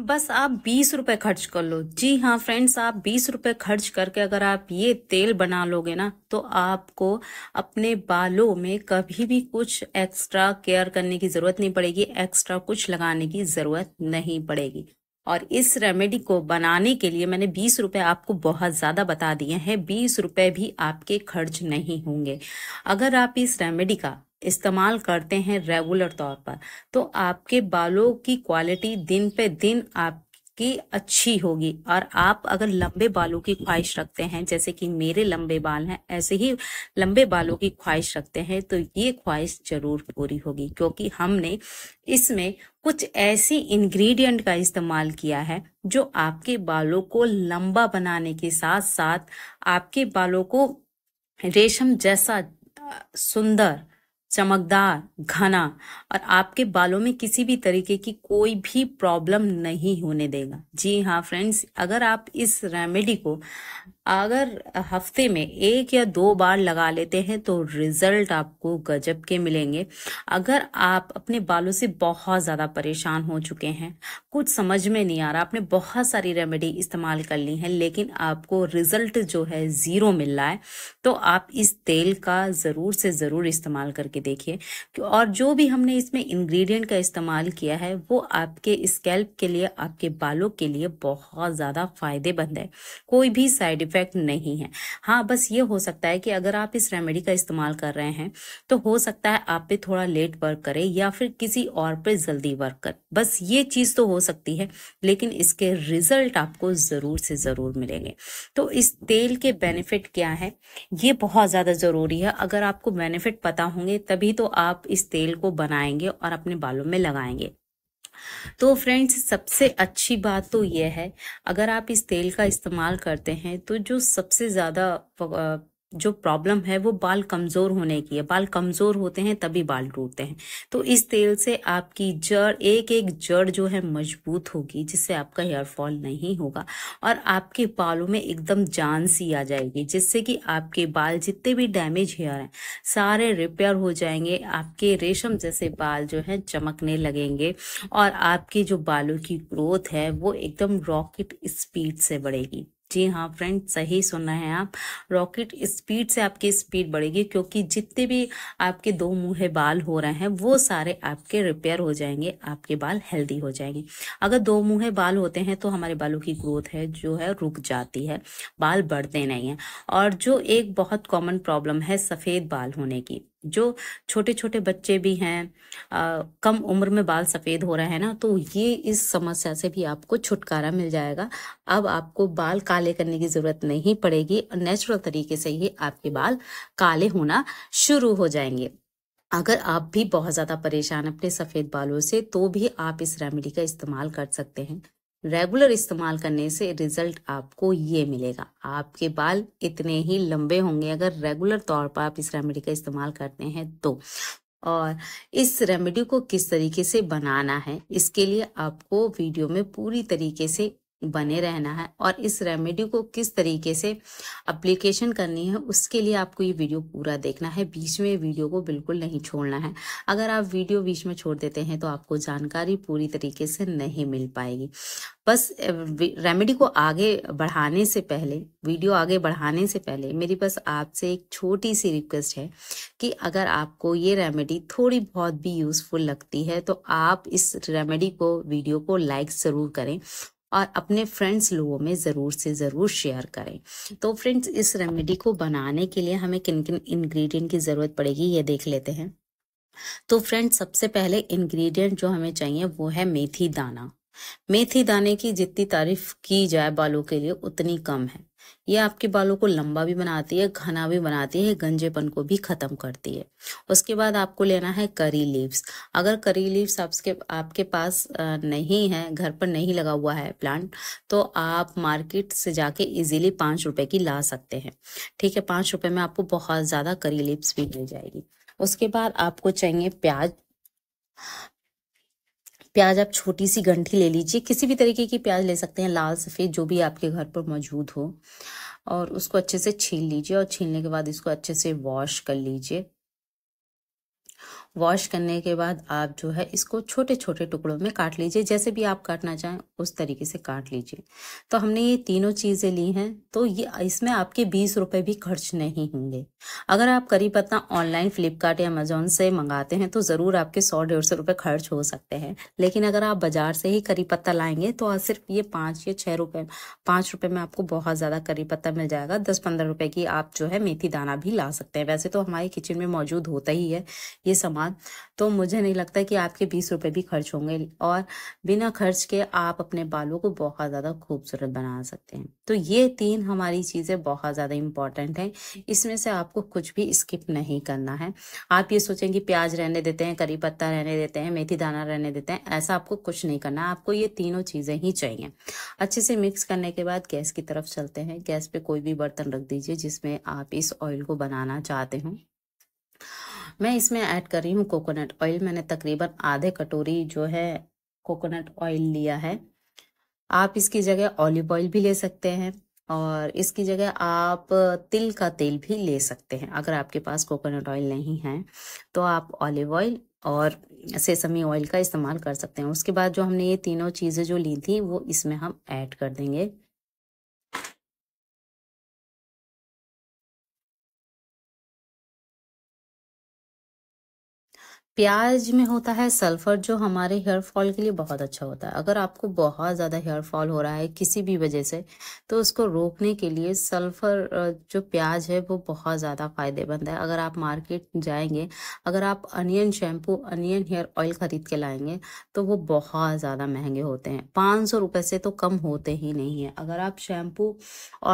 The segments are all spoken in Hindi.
बस आप बीस रुपए खर्च कर लो जी हाँ फ्रेंड्स आप बीस रुपए खर्च करके अगर आप ये तेल बना लोगे ना तो आपको अपने बालों में कभी भी कुछ एक्स्ट्रा केयर करने की ज़रूरत नहीं पड़ेगी एक्स्ट्रा कुछ लगाने की ज़रूरत नहीं पड़ेगी और इस रेमेडी को बनाने के लिए मैंने बीस रुपये आपको बहुत ज़्यादा बता दिए हैं बीस रुपए भी आपके खर्च नहीं होंगे अगर आप इस रेमेडी का इस्तेमाल करते हैं रेगुलर तौर पर तो आपके बालों की क्वालिटी दिन पे दिन आप अच्छी होगी और आप अगर लंबे बालों की ख्वाहिश रखते हैं जैसे कि मेरे लंबे बाल हैं ऐसे ही लंबे बालों की ख्वाहिश रखते हैं तो ये ख्वाहिश जरूर पूरी होगी क्योंकि हमने इसमें कुछ ऐसी इंग्रेडिएंट का इस्तेमाल किया है जो आपके बालों को लंबा बनाने के साथ साथ आपके बालों को रेशम जैसा सुंदर चमकदार घना और आपके बालों में किसी भी तरीके की कोई भी प्रॉब्लम नहीं होने देगा जी हाँ फ्रेंड्स अगर आप इस रेमेडी को अगर हफ्ते में एक या दो बार लगा लेते हैं तो रिजल्ट आपको गजब के मिलेंगे अगर आप अपने बालों से बहुत ज़्यादा परेशान हो चुके हैं कुछ समझ में नहीं आ रहा आपने बहुत सारी रेमेडी इस्तेमाल कर ली है लेकिन आपको रिजल्ट जो है ज़ीरो मिल रहा है तो आप इस तेल का ज़रूर से ज़रूर इस्तेमाल करके देखिए और जो भी हमने इसमें इंग्रेडिएंट का इस्तेमाल किया है वो आपके स्कैल्प के लिए आपके बालों के लिए बहुत ज़्यादा फायदेमंद है कोई भी साइड इफेक्ट नहीं है हाँ बस ये हो सकता है कि अगर आप इस रेमेडी का इस्तेमाल कर रहे हैं तो हो सकता है आप पे थोड़ा लेट वर्क करे या फिर किसी और पे जल्दी वर्क कर बस ये चीज़ तो हो सकती है लेकिन इसके रिजल्ट आपको ज़रूर से ज़रूर मिलेंगे तो इस तेल के बेनिफिट क्या है ये बहुत ज़्यादा ज़रूरी है अगर आपको बेनिफिट पता होंगे तभी तो आप इस तेल को बनाएंगे और अपने बालों में लगाएंगे तो फ्रेंड्स सबसे अच्छी बात तो यह है अगर आप इस तेल का इस्तेमाल करते हैं तो जो सबसे ज़्यादा जो प्रॉब्लम है वो बाल कमज़ोर होने की है बाल कमज़ोर होते हैं तभी बाल टूटते हैं तो इस तेल से आपकी जड़ एक एक जड़ जो है मजबूत होगी जिससे आपका हेयर फॉल नहीं होगा और आपके बालों में एकदम जान सी आ जाएगी जिससे कि आपके बाल जितने भी डैमेज हेयर हैं सारे रिपेयर हो जाएंगे आपके रेशम जैसे बाल जो है चमकने लगेंगे और आपके जो बालों की ग्रोथ है वो एकदम रॉकेट स्पीड से बढ़ेगी जी हाँ फ्रेंड सही सुन रहे हैं आप रॉकेट स्पीड से आपकी स्पीड बढ़ेगी क्योंकि जितने भी आपके दो मुंह बाल हो रहे हैं वो सारे आपके रिपेयर हो जाएंगे आपके बाल हेल्दी हो जाएंगे अगर दो मुंह बाल होते हैं तो हमारे बालों की ग्रोथ है जो है रुक जाती है बाल बढ़ते नहीं हैं और जो एक बहुत कॉमन प्रॉब्लम है सफ़ेद बाल होने की जो छोटे छोटे बच्चे भी हैं आ, कम उम्र में बाल सफ़ेद हो रहे हैं ना तो ये इस समस्या से भी आपको छुटकारा मिल जाएगा अब आपको बाल काले करने की ज़रूरत नहीं पड़ेगी और नेचुरल तरीके से ही आपके बाल काले होना शुरू हो जाएंगे अगर आप भी बहुत ज़्यादा परेशान अपने सफ़ेद बालों से तो भी आप इस रेमेडी का इस्तेमाल कर सकते हैं रेगुलर इस्तेमाल करने से रिजल्ट आपको ये मिलेगा आपके बाल इतने ही लंबे होंगे अगर रेगुलर तौर पर आप इस रेमेडी का इस्तेमाल करते हैं तो और इस रेमेडी को किस तरीके से बनाना है इसके लिए आपको वीडियो में पूरी तरीके से बने रहना है और इस रेमेडी को किस तरीके से अप्लीकेशन करनी है उसके लिए आपको ये वीडियो पूरा देखना है बीच में वीडियो को बिल्कुल नहीं छोड़ना है अगर आप वीडियो बीच में छोड़ देते हैं तो आपको जानकारी पूरी तरीके से नहीं मिल पाएगी बस रेमेडी को आगे बढ़ाने से पहले वीडियो आगे बढ़ाने से पहले मेरी बस आपसे एक छोटी सी रिक्वेस्ट है कि अगर आपको ये रेमेडी थोड़ी बहुत भी यूज़फुल लगती है तो आप इस रेमेडी को वीडियो को लाइक ज़रूर करें और अपने फ्रेंड्स लोगों में ज़रूर से ज़रूर शेयर करें तो फ्रेंड्स इस रेमेडी को बनाने के लिए हमें किन किन इन्ग्रीडियंट की ज़रूरत पड़ेगी ये देख लेते हैं तो फ्रेंड्स सबसे पहले इंग्रेडिएंट जो हमें चाहिए वो है मेथी दाना मेथी दाने की जितनी तारीफ की जाए बालों के लिए उतनी कम है ये आपके बालों को लंबा भी बनाती है घना भी बनाती है गंजेपन को भी ख़त्म करती है उसके बाद आपको लेना है करी लीव्स अगर करी लीव्स आपके आपके पास नहीं है घर पर नहीं लगा हुआ है प्लांट तो आप मार्केट से जाके इजीली पाँच रुपए की ला सकते हैं ठीक है पाँच रुपए में आपको बहुत ज़्यादा करी लीव्स भी मिल जाएगी उसके बाद आपको चाहिए प्याज प्याज आप छोटी सी गंठी ले लीजिए किसी भी तरीके की प्याज ले सकते हैं लाल सफ़ेद जो भी आपके घर पर मौजूद हो और उसको अच्छे से छील लीजिए और छीलने के बाद इसको अच्छे से वॉश कर लीजिए वॉश करने के बाद आप जो है इसको छोटे छोटे टुकड़ों में काट लीजिए जैसे भी आप काटना चाहें उस तरीके से काट लीजिए तो हमने ये तीनों चीज़ें ली हैं तो ये इसमें आपके बीस रुपये भी खर्च नहीं होंगे अगर आप करी पत्ता ऑनलाइन फ्लिपकार्ट या अमेजोन से मंगाते हैं तो ज़रूर आपके सौ डेढ़ सौ रुपये खर्च हो सकते हैं लेकिन अगर आप बाज़ार से ही करी पत्ता लाएंगे तो सिर्फ ये पाँच या छः रुपये पाँच रुपये में आपको बहुत ज़्यादा करी पत्ता मिल जाएगा दस पंद्रह रुपये की आप जो है मेथी दाना भी ला सकते हैं वैसे तो हमारे किचन में मौजूद होता ही है ये सामान बाद तो मुझे नहीं लगता कि आपके बीस रुपये भी खर्च होंगे और बिना खर्च के आप अपने बालों को बहुत ज़्यादा खूबसूरत बना सकते हैं तो ये तीन हमारी चीज़ें बहुत ज़्यादा इंपॉर्टेंट हैं इसमें से आपको कुछ भी स्किप नहीं करना है आप ये सोचें कि प्याज रहने देते हैं करी पत्ता रहने देते हैं मेथी दाना रहने देते हैं ऐसा आपको कुछ नहीं करना आपको ये तीनों चीज़ें ही चाहिए अच्छे से मिक्स करने के बाद गैस की तरफ चलते हैं गैस पे कोई भी बर्तन रख दीजिए जिसमें आप इस ऑयल को बनाना चाहते हो मैं इसमें ऐड कर रही हूँ कोकोनट ऑयल मैंने तकरीबन आधे कटोरी जो है कोकोनट ऑयल लिया है आप इसकी जगह ऑलिव ऑयल भी ले सकते हैं और इसकी जगह आप तिल का तेल भी ले सकते हैं अगर आपके पास कोकोनट ऑयल नहीं है तो आप ऑलिव ऑयल और सेसमी ऑयल का इस्तेमाल कर सकते हैं उसके बाद जो हमने ये तीनों चीज़ें जो ली थी वो इसमें हम ऐड कर देंगे प्याज में होता है सल्फर जो हमारे हेयर फॉल के लिए बहुत अच्छा होता है अगर आपको बहुत ज़्यादा हेयर फॉल हो रहा है किसी भी वजह से तो उसको रोकने के लिए सल्फर जो प्याज है वो बहुत ज़्यादा फायदेमंद है अगर आप मार्केट जाएंगे अगर आप onion shampoo onion hair oil ख़रीद के लाएंगे तो वो बहुत ज़्यादा महंगे होते हैं पाँच सौ से तो कम होते ही नहीं है अगर आप शैम्पू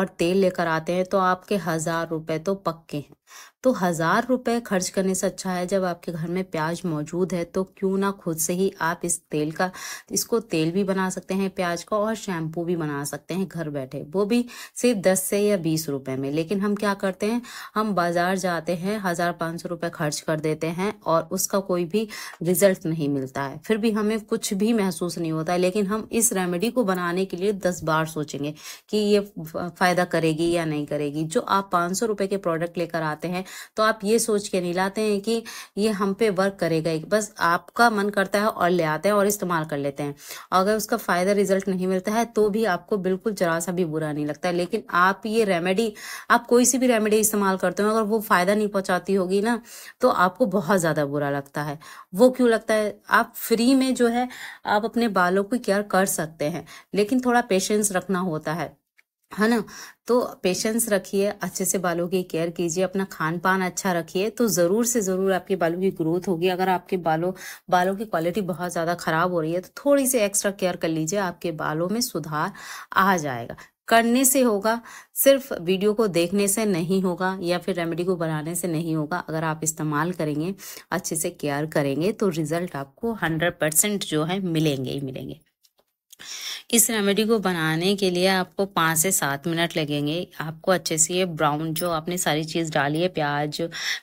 और तेल लेकर आते हैं तो आपके हज़ार रुपये तो पक्के हैं तो हज़ार रुपये खर्च करने से अच्छा है जब आपके घर में प्याज मौजूद है तो क्यों ना खुद से ही आप इस तेल का इसको तेल भी बना सकते हैं प्याज का और शैम्पू भी बना सकते हैं घर बैठे वो भी सिर्फ दस से या बीस रुपये में लेकिन हम क्या करते हैं हम बाज़ार जाते हैं हज़ार पाँच सौ रुपये खर्च कर देते हैं और उसका कोई भी रिजल्ट नहीं मिलता है फिर भी हमें कुछ भी महसूस नहीं होता है लेकिन हम इस रेमेडी को बनाने के लिए दस बार सोचेंगे कि ये फ़ायदा करेगी या नहीं करेगी जो आप पाँच सौ रुपये के प्रोडक्ट लेकर आते हैं तो आप ये सोच के नहीं लाते हैं कि ये हम पे वर्क करेगा बस आपका मन करता है और ले आते हैं और इस्तेमाल कर लेते हैं अगर उसका फ़ायदा रिजल्ट नहीं मिलता है तो भी आपको बिल्कुल जरा सा भी बुरा नहीं लगता है लेकिन आप ये रेमेडी आप कोई सी भी रेमेडी इस्तेमाल करते हो अगर वो फ़ायदा नहीं पहुँचाती होगी ना तो आपको बहुत ज़्यादा बुरा लगता है वो क्यों लगता है आप फ्री में जो है आप अपने बालों को केयर कर सकते हैं लेकिन थोड़ा पेशेंस रखना होता है है ना तो पेशेंस रखिए अच्छे से बालों की केयर कीजिए अपना खान पान अच्छा रखिए तो ज़रूर से ज़रूर आपके बालों की ग्रोथ होगी अगर आपके बालों बालों की क्वालिटी बहुत ज़्यादा ख़राब हो रही है तो थोड़ी सी एक्स्ट्रा केयर कर लीजिए आपके बालों में सुधार आ जाएगा करने से होगा सिर्फ वीडियो को देखने से नहीं होगा या फिर रेमेडी को बनाने से नहीं होगा अगर आप इस्तेमाल करेंगे अच्छे से केयर करेंगे तो रिजल्ट आपको हंड्रेड परसेंट जो है मिलेंगे ही मिलेंगे इस रेमेडी को बनाने के लिए आपको पाँच से सात मिनट लगेंगे आपको अच्छे से ये ब्राउन जो आपने सारी चीज़ डाली है प्याज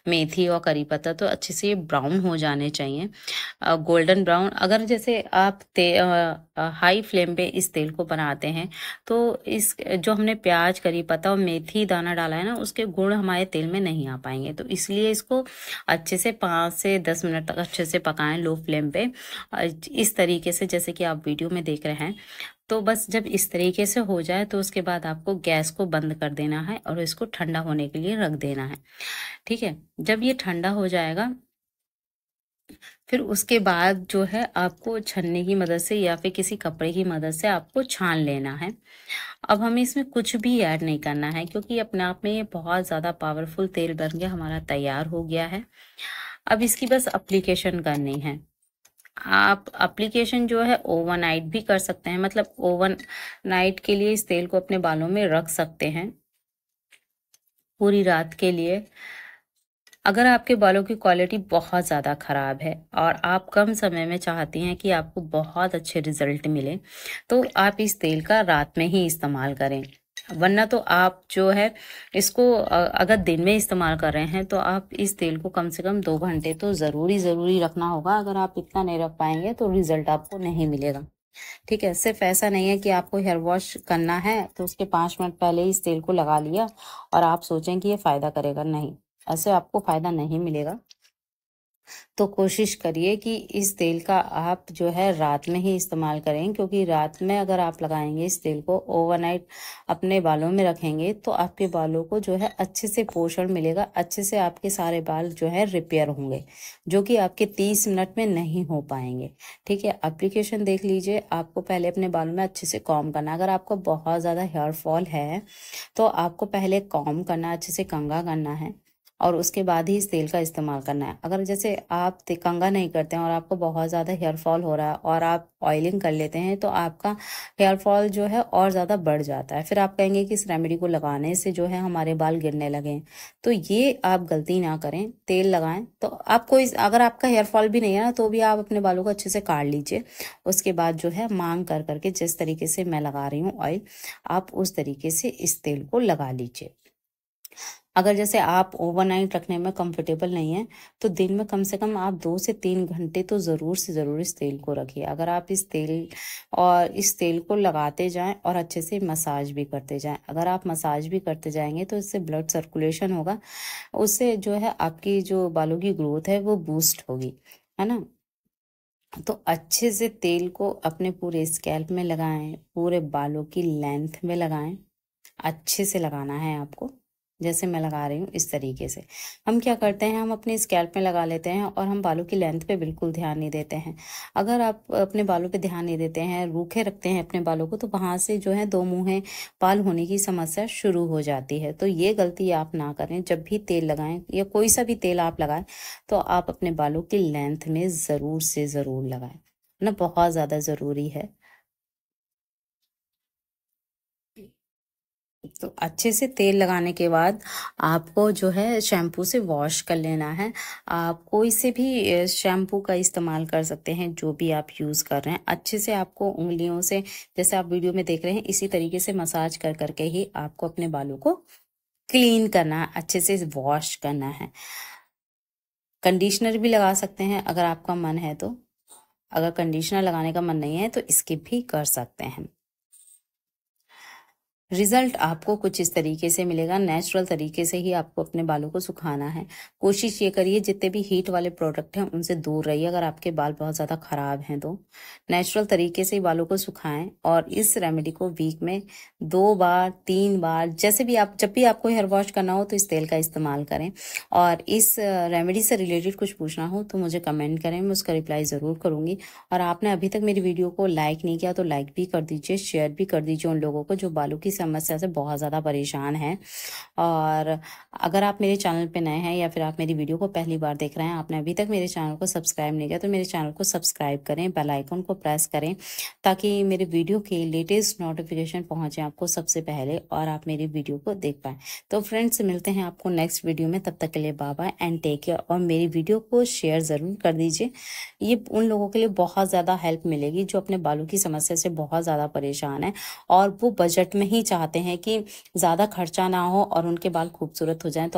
मेथी और करी पत्ता तो अच्छे से ये ब्राउन हो जाने चाहिए गोल्डन ब्राउन अगर जैसे आप ते हाई फ्लेम पे इस तेल को बनाते हैं तो इस जो हमने प्याज करी पत्ता और मेथी दाना डाला है ना उसके गुण हमारे तेल में नहीं आ पाएंगे तो इसलिए इसको अच्छे से पाँच से दस मिनट तक अच्छे से पकाएं लो फ्लेम पे इस तरीके से जैसे कि आप वीडियो में देख रहे हैं है तो बस जब इस तरीके से हो जाए तो उसके बाद आपको गैस को बंद कर देना है और इसको ठंडा होने के लिए रख देना है ठीक है जब ये ठंडा हो जाएगा फिर उसके बाद जो है आपको छन्ने की मदद से या फिर किसी कपड़े की मदद से आपको छान लेना है अब हमें इसमें कुछ भी ऐड नहीं करना है क्योंकि अपने आप में ये बहुत ज़्यादा पावरफुल तेल बन गया हमारा तैयार हो गया है अब इसकी बस अप्लीकेशन करनी है आप अप्लीकेशन जो है ओवरनाइट भी कर सकते हैं मतलब ओवरनाइट के लिए इस तेल को अपने बालों में रख सकते हैं पूरी रात के लिए अगर आपके बालों की क्वालिटी बहुत ज़्यादा ख़राब है और आप कम समय में चाहती हैं कि आपको बहुत अच्छे रिज़ल्ट मिले तो आप इस तेल का रात में ही इस्तेमाल करें वरना तो आप जो है इसको अगर दिन में इस्तेमाल कर रहे हैं तो आप इस तेल को कम से कम दो घंटे तो ज़रूरी ज़रूरी रखना होगा अगर आप इतना नहीं रख पाएंगे तो रिज़ल्ट आपको नहीं मिलेगा ठीक है सिर्फ ऐसा नहीं है कि आपको हेयर वॉश करना है तो उसके पाँच मिनट पहले इस तेल को लगा लिया और आप सोचें कि ये फ़ायदा करेगा नहीं ऐसे आपको फ़ायदा नहीं मिलेगा तो कोशिश करिए कि इस तेल का आप जो है रात में ही इस्तेमाल करें क्योंकि रात में अगर आप लगाएंगे इस तेल को ओवरनाइट अपने बालों में रखेंगे तो आपके बालों को जो है अच्छे से पोषण मिलेगा अच्छे से आपके सारे बाल जो है रिपेयर होंगे जो कि आपके तीस मिनट में नहीं हो पाएंगे ठीक है अप्लीकेशन देख लीजिए आपको पहले अपने बालों में अच्छे से कॉम करना अगर आपको बहुत ज़्यादा हेयरफॉल है तो आपको पहले कॉम करना अच्छे से कंगा करना है और उसके बाद ही इस तेल का इस्तेमाल करना है अगर जैसे आप कंगा नहीं करते हैं और आपको बहुत ज़्यादा हेयर फॉल हो रहा है और आप ऑयलिंग कर लेते हैं तो आपका हेयर फॉल जो है और ज़्यादा बढ़ जाता है फिर आप कहेंगे कि इस रेमेडी को लगाने से जो है हमारे बाल गिरने लगे तो ये आप गलती ना करें तेल लगाएं तो आप कोई अगर आपका हेयर फॉल भी नहीं है ना तो भी आप अपने बालों को अच्छे से काट लीजिए उसके बाद जो है मांग कर करके जिस तरीके से मैं लगा रही हूँ ऑयल आप उस तरीके से इस तेल को लगा लीजिए अगर जैसे आप ओवरनाइट रखने में कंफर्टेबल नहीं है तो दिन में कम से कम आप दो से तीन घंटे तो ज़रूर से ज़रूर इस तेल को रखिए अगर आप इस तेल और इस तेल को लगाते जाएं और अच्छे से मसाज भी करते जाएं अगर आप मसाज भी करते जाएंगे तो इससे ब्लड सर्कुलेशन होगा उससे जो है आपकी जो बालों की ग्रोथ है वो बूस्ट होगी है ना तो अच्छे से तेल को अपने पूरे स्कैल्प में लगाएं पूरे बालों की लेंथ में लगाएं अच्छे से लगाना है आपको जैसे मैं लगा रही हूँ इस तरीके से हम क्या करते हैं हम अपने स्कैल्प में लगा लेते हैं और हम बालों की लेंथ पे बिल्कुल ध्यान नहीं देते हैं अगर आप अपने बालों पे ध्यान नहीं देते हैं रूखे रखते हैं अपने बालों को तो वहाँ से जो है दो मुँह बाल होने की समस्या शुरू हो जाती है तो ये गलती आप ना करें जब भी तेल लगाएं या कोई सा भी तेल आप लगाएं तो आप अपने बालों की लेंथ में ज़रूर से ज़रूर लगाएं ना मतलब बहुत ज़्यादा ज़रूरी है तो अच्छे से तेल लगाने के बाद आपको जो है शैम्पू से वॉश कर लेना है आप कोई से भी शैम्पू का इस्तेमाल कर सकते हैं जो भी आप यूज़ कर रहे हैं अच्छे से आपको उंगलियों से जैसे आप वीडियो में देख रहे हैं इसी तरीके से मसाज कर करके ही आपको अपने बालों को क्लीन करना है अच्छे से वॉश करना है कंडीशनर भी लगा सकते हैं अगर आपका मन है तो अगर कंडीशनर लगाने का मन नहीं है तो स्किप भी कर सकते हैं रिजल्ट आपको कुछ इस तरीके से मिलेगा नेचुरल तरीके से ही आपको अपने बालों को सुखाना है कोशिश ये करिए जितने भी हीट वाले प्रोडक्ट हैं उनसे दूर रहिए अगर आपके बाल बहुत ज़्यादा ख़राब हैं तो नेचुरल तरीके से बालों को सुखाएं और इस रेमेडी को वीक में दो बार तीन बार जैसे भी आप जब भी आपको हेयर वॉश करना हो तो इस तेल का इस्तेमाल करें और इस रेमेडी से रिलेटेड कुछ पूछना हो तो मुझे कमेंट करें मैं उसका रिप्लाई ज़रूर करूँगी और आपने अभी तक मेरी वीडियो को लाइक नहीं किया तो लाइक भी कर दीजिए शेयर भी कर दीजिए उन लोगों को जो बालों की समस्या से बहुत ज़्यादा परेशान हैं और अगर आप मेरे चैनल पे नए हैं या फिर आप मेरी वीडियो को पहली बार देख रहे हैं आपने अभी तक मेरे चैनल को सब्सक्राइब नहीं किया तो मेरे चैनल को सब्सक्राइब करें बेल आइकन को प्रेस करें ताकि मेरे वीडियो के लेटेस्ट नोटिफिकेशन पहुँचें आपको सबसे पहले और आप मेरी वीडियो को देख पाएँ तो फ्रेंड्स मिलते हैं आपको नेक्स्ट वीडियो में तब तक के लिए बाबा एंड टेक केयर और मेरी वीडियो को शेयर ज़रूर कर दीजिए ये उन लोगों के लिए बहुत ज़्यादा हेल्प मिलेगी जो अपने बालों की समस्या से बहुत ज़्यादा परेशान है और वो बजट में ही चाहते हैं कि ज़्यादा खर्चा ना हो और उनके बाल खूबसूरत हो जाएं तो